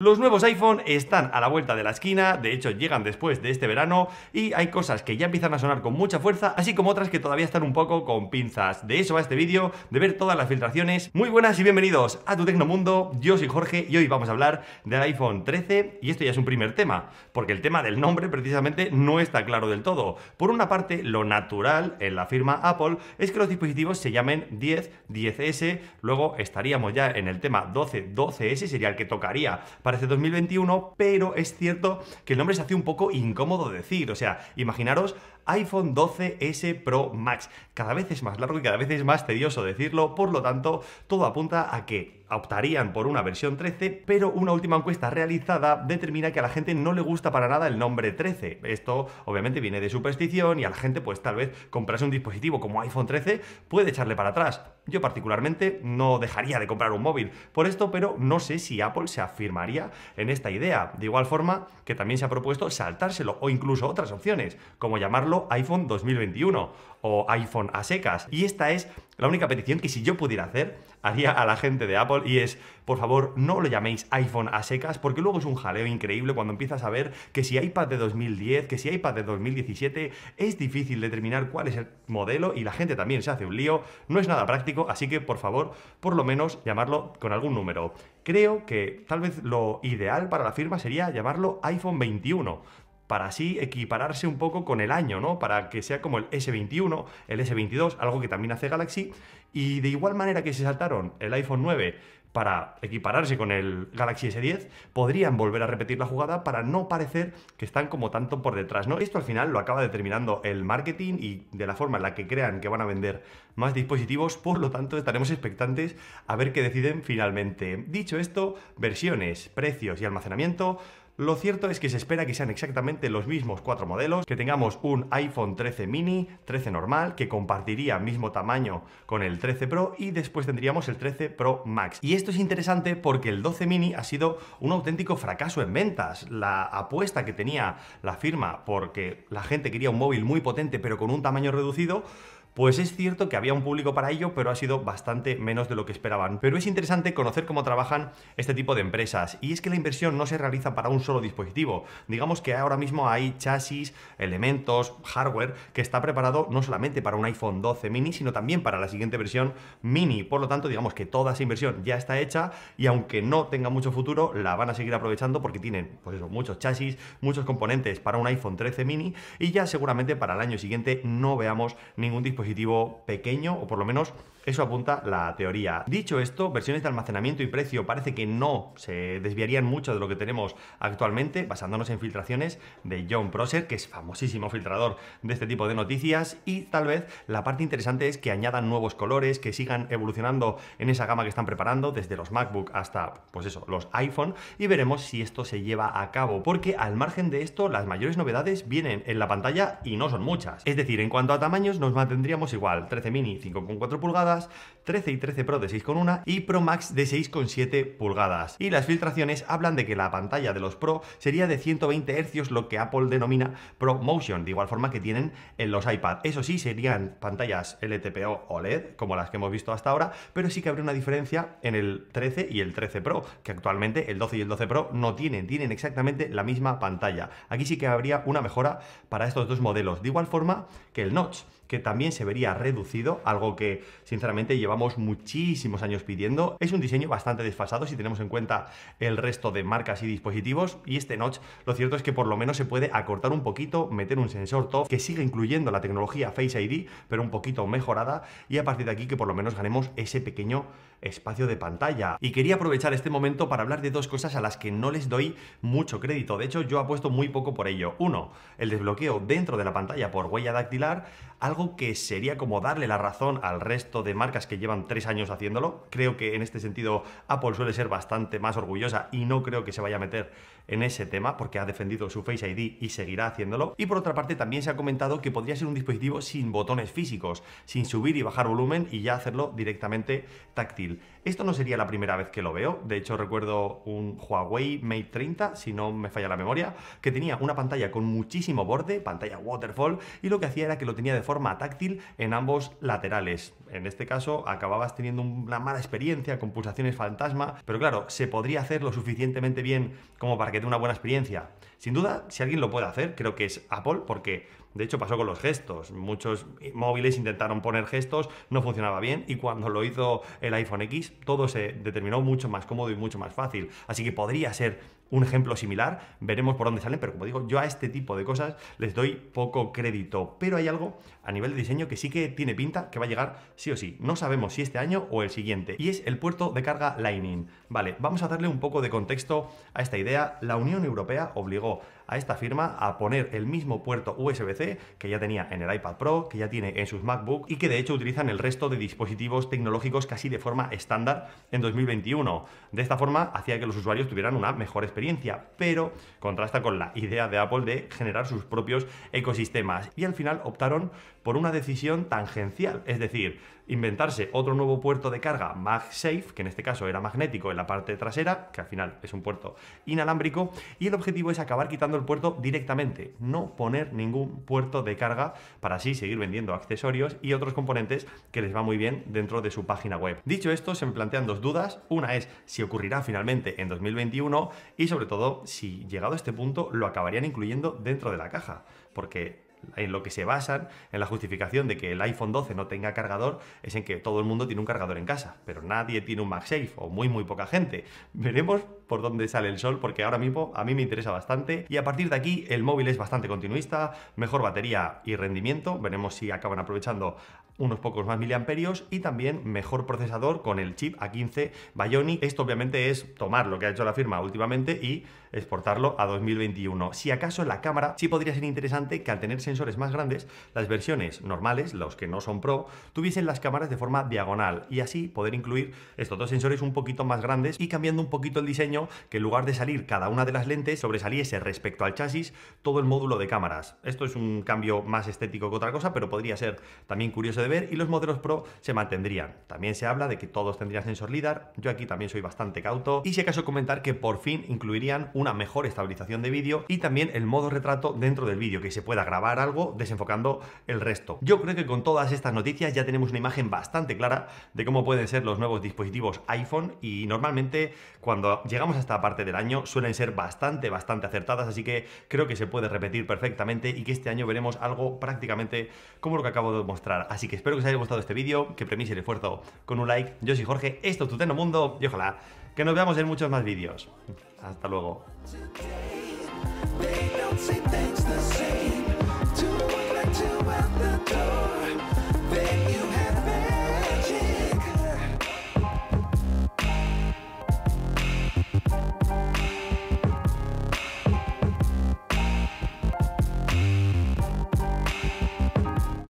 Los nuevos iPhone están a la vuelta de la esquina, de hecho llegan después de este verano y hay cosas que ya empiezan a sonar con mucha fuerza, así como otras que todavía están un poco con pinzas. De eso va este vídeo, de ver todas las filtraciones. Muy buenas y bienvenidos a tu Tecnomundo, yo soy Jorge y hoy vamos a hablar del iPhone 13 y esto ya es un primer tema, porque el tema del nombre precisamente no está claro del todo. Por una parte, lo natural en la firma Apple es que los dispositivos se llamen 10, 10S, luego estaríamos ya en el tema 12, 12S, sería el que tocaría parece 2021, pero es cierto que el nombre se hace un poco incómodo decir. O sea, imaginaros iPhone 12S Pro Max. Cada vez es más largo y cada vez es más tedioso decirlo, por lo tanto, todo apunta a que optarían por una versión 13, pero una última encuesta realizada determina que a la gente no le gusta para nada el nombre 13. Esto obviamente viene de superstición y a la gente pues tal vez comprarse un dispositivo como iPhone 13 puede echarle para atrás. Yo particularmente no dejaría de comprar un móvil por esto, pero no sé si Apple se afirmaría en esta idea. De igual forma que también se ha propuesto saltárselo o incluso otras opciones, como llamarlo iPhone 2021 o iPhone a secas. Y esta es la única petición que si yo pudiera hacer, haría a la gente de Apple y es, por favor, no lo llaméis iPhone a secas, porque luego es un jaleo increíble cuando empiezas a ver que si iPad de 2010, que si iPad de 2017, es difícil determinar cuál es el modelo y la gente también se hace un lío, no es nada práctico, así que por favor, por lo menos llamarlo con algún número. Creo que tal vez lo ideal para la firma sería llamarlo iPhone 21, para así equipararse un poco con el año, ¿no? Para que sea como el S21, el S22, algo que también hace Galaxy. Y de igual manera que se saltaron el iPhone 9 para equipararse con el Galaxy S10, podrían volver a repetir la jugada para no parecer que están como tanto por detrás, ¿no? Esto al final lo acaba determinando el marketing y de la forma en la que crean que van a vender más dispositivos, por lo tanto estaremos expectantes a ver qué deciden finalmente. Dicho esto, versiones, precios y almacenamiento lo cierto es que se espera que sean exactamente los mismos cuatro modelos, que tengamos un iPhone 13 mini, 13 normal, que compartiría mismo tamaño con el 13 Pro y después tendríamos el 13 Pro Max. Y esto es interesante porque el 12 mini ha sido un auténtico fracaso en ventas. La apuesta que tenía la firma porque la gente quería un móvil muy potente pero con un tamaño reducido, pues es cierto que había un público para ello, pero ha sido bastante menos de lo que esperaban. Pero es interesante conocer cómo trabajan este tipo de empresas. Y es que la inversión no se realiza para un solo dispositivo. Digamos que ahora mismo hay chasis, elementos, hardware que está preparado no solamente para un iPhone 12 mini, sino también para la siguiente versión mini. Por lo tanto, digamos que toda esa inversión ya está hecha y aunque no tenga mucho futuro, la van a seguir aprovechando porque tienen pues eso, muchos chasis, muchos componentes para un iPhone 13 mini y ya seguramente para el año siguiente no veamos ningún dispositivo pequeño o por lo menos eso apunta la teoría. Dicho esto, versiones de almacenamiento y precio parece que no se desviarían mucho de lo que tenemos actualmente, basándonos en filtraciones de John Prosser, que es famosísimo filtrador de este tipo de noticias, y tal vez la parte interesante es que añadan nuevos colores, que sigan evolucionando en esa gama que están preparando, desde los MacBook hasta, pues eso, los iPhone, y veremos si esto se lleva a cabo, porque al margen de esto, las mayores novedades vienen en la pantalla y no son muchas. Es decir, en cuanto a tamaños, nos mantendríamos igual, 13 mini 5,4 pulgadas, 13 y 13 Pro de 6,1 y Pro Max de 6,7 pulgadas. Y las filtraciones hablan de que la pantalla de los Pro sería de 120 Hz, lo que Apple denomina Pro Motion, de igual forma que tienen en los iPad. Eso sí, serían pantallas LTPO OLED, como las que hemos visto hasta ahora, pero sí que habría una diferencia en el 13 y el 13 Pro, que actualmente el 12 y el 12 Pro no tienen, tienen exactamente la misma pantalla. Aquí sí que habría una mejora para estos dos modelos, de igual forma que el Notch que también se vería reducido, algo que sinceramente llevamos muchísimos años pidiendo. Es un diseño bastante desfasado si tenemos en cuenta el resto de marcas y dispositivos y este notch lo cierto es que por lo menos se puede acortar un poquito, meter un sensor TOF que sigue incluyendo la tecnología Face ID pero un poquito mejorada y a partir de aquí que por lo menos ganemos ese pequeño espacio de pantalla. Y quería aprovechar este momento para hablar de dos cosas a las que no les doy mucho crédito. De hecho, yo apuesto muy poco por ello. Uno, el desbloqueo dentro de la pantalla por huella dactilar, algo que sería como darle la razón al resto de marcas que llevan tres años haciéndolo. Creo que en este sentido Apple suele ser bastante más orgullosa y no creo que se vaya a meter en ese tema porque ha defendido su Face ID y seguirá haciéndolo. Y por otra parte también se ha comentado que podría ser un dispositivo sin botones físicos, sin subir y bajar volumen y ya hacerlo directamente táctil. Esto no sería la primera vez que lo veo, de hecho recuerdo un Huawei Mate 30, si no me falla la memoria, que tenía una pantalla con muchísimo borde, pantalla waterfall, y lo que hacía era que lo tenía de forma táctil en ambos laterales. En este caso acababas teniendo una mala experiencia con pulsaciones fantasma, pero claro, se podría hacer lo suficientemente bien como para que de una buena experiencia. Sin duda, si alguien lo puede hacer, creo que es Apple, porque de hecho pasó con los gestos. Muchos móviles intentaron poner gestos, no funcionaba bien y cuando lo hizo el iPhone X todo se determinó mucho más cómodo y mucho más fácil. Así que podría ser un ejemplo similar, veremos por dónde salen, pero como digo, yo a este tipo de cosas les doy poco crédito. Pero hay algo a nivel de diseño que sí que tiene pinta que va a llegar sí o sí. No sabemos si este año o el siguiente. Y es el puerto de carga Lightning. Vale, vamos a darle un poco de contexto a esta idea. La Unión Europea obligó a esta firma a poner el mismo puerto USB-C que ya tenía en el iPad Pro, que ya tiene en sus MacBook y que de hecho utilizan el resto de dispositivos tecnológicos casi de forma estándar en 2021. De esta forma hacía que los usuarios tuvieran una mejor experiencia, pero contrasta con la idea de Apple de generar sus propios ecosistemas y al final optaron por una decisión tangencial, es decir, inventarse otro nuevo puerto de carga MagSafe, que en este caso era magnético en la parte trasera, que al final es un puerto inalámbrico, y el objetivo es acabar quitando puerto directamente, no poner ningún puerto de carga para así seguir vendiendo accesorios y otros componentes que les va muy bien dentro de su página web. Dicho esto, se me plantean dos dudas. Una es si ocurrirá finalmente en 2021 y sobre todo si llegado a este punto lo acabarían incluyendo dentro de la caja, porque en lo que se basan, en la justificación de que el iPhone 12 no tenga cargador, es en que todo el mundo tiene un cargador en casa, pero nadie tiene un MagSafe, o muy, muy poca gente. Veremos por dónde sale el sol, porque ahora mismo a mí me interesa bastante. Y a partir de aquí el móvil es bastante continuista, mejor batería y rendimiento, veremos si acaban aprovechando unos pocos más miliamperios y también mejor procesador con el chip A15 Bionic. Esto obviamente es tomar lo que ha hecho la firma últimamente y exportarlo a 2021. Si acaso la cámara sí podría ser interesante que al tener sensores más grandes, las versiones normales, los que no son Pro, tuviesen las cámaras de forma diagonal y así poder incluir estos dos sensores un poquito más grandes y cambiando un poquito el diseño que en lugar de salir cada una de las lentes sobresaliese respecto al chasis todo el módulo de cámaras. Esto es un cambio más estético que otra cosa, pero podría ser también curioso de ver y los modelos Pro se mantendrían. También se habla de que todos tendrían sensor LiDAR, yo aquí también soy bastante cauto y si acaso comentar que por fin incluirían una mejor estabilización de vídeo y también el modo retrato dentro del vídeo, que se pueda grabar algo desenfocando el resto. Yo creo que con todas estas noticias ya tenemos una imagen bastante clara de cómo pueden ser los nuevos dispositivos iPhone y normalmente cuando llegamos hasta esta parte del año suelen ser bastante, bastante acertadas, así que creo que se puede repetir perfectamente y que este año veremos algo prácticamente como lo que acabo de mostrar. Así que espero que os haya gustado este vídeo, que premise el esfuerzo con un like. Yo soy Jorge, esto es Tuteno Mundo y ojalá que nos veamos en muchos más vídeos. Hasta luego.